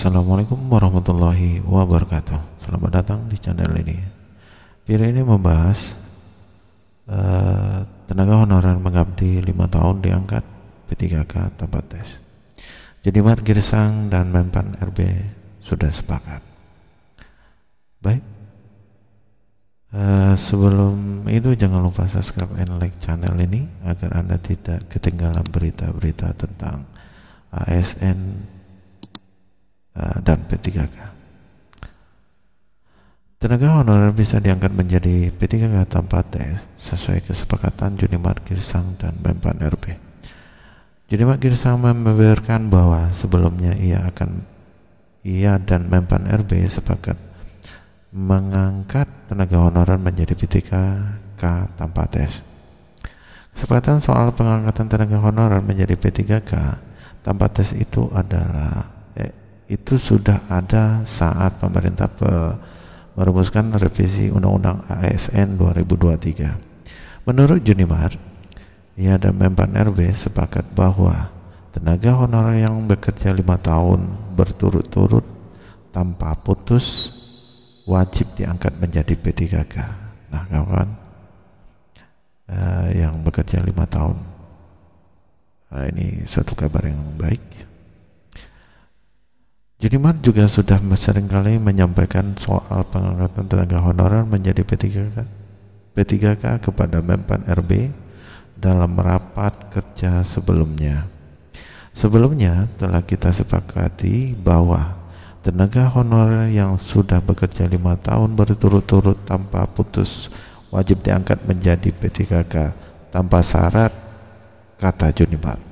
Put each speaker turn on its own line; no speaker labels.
Assalamualaikum warahmatullahi wabarakatuh Selamat datang di channel ini Video ini membahas uh, Tenaga honorer mengabdi 5 tahun diangkat P3K tempat tes Jadi Mat Girsang dan Mempan RB sudah sepakat Baik uh, Sebelum itu jangan lupa subscribe and like channel ini Agar Anda tidak ketinggalan berita-berita tentang ASN Eh, dan P3K. Tenaga honorer bisa diangkat menjadi P3K tanpa tes sesuai kesepakatan Junimat Girsang dan Mempan RB. Junimat Girsang membeberkan bahwa sebelumnya ia akan ia dan Mempan RB sepakat mengangkat tenaga honorer menjadi P3K tanpa tes. Kesepakatan soal pengangkatan tenaga honorer menjadi P3K tanpa tes itu adalah eh, itu sudah ada saat pemerintah pe merumuskan revisi Undang-Undang ASN 2023. Menurut Junimar, ia dan Mempan RB sepakat bahwa tenaga honorer yang bekerja lima tahun berturut-turut tanpa putus wajib diangkat menjadi P3K. Nah, kawan, uh, yang bekerja lima tahun, nah, ini suatu kabar yang baik. Jadi Mar juga sudah seringkali menyampaikan soal pengangkatan tenaga honorer menjadi P3K, P3K kepada Mempan RB dalam rapat kerja sebelumnya. Sebelumnya telah kita sepakati bahwa tenaga honorer yang sudah bekerja lima tahun berturut-turut tanpa putus wajib diangkat menjadi P3K tanpa syarat, kata Junimat.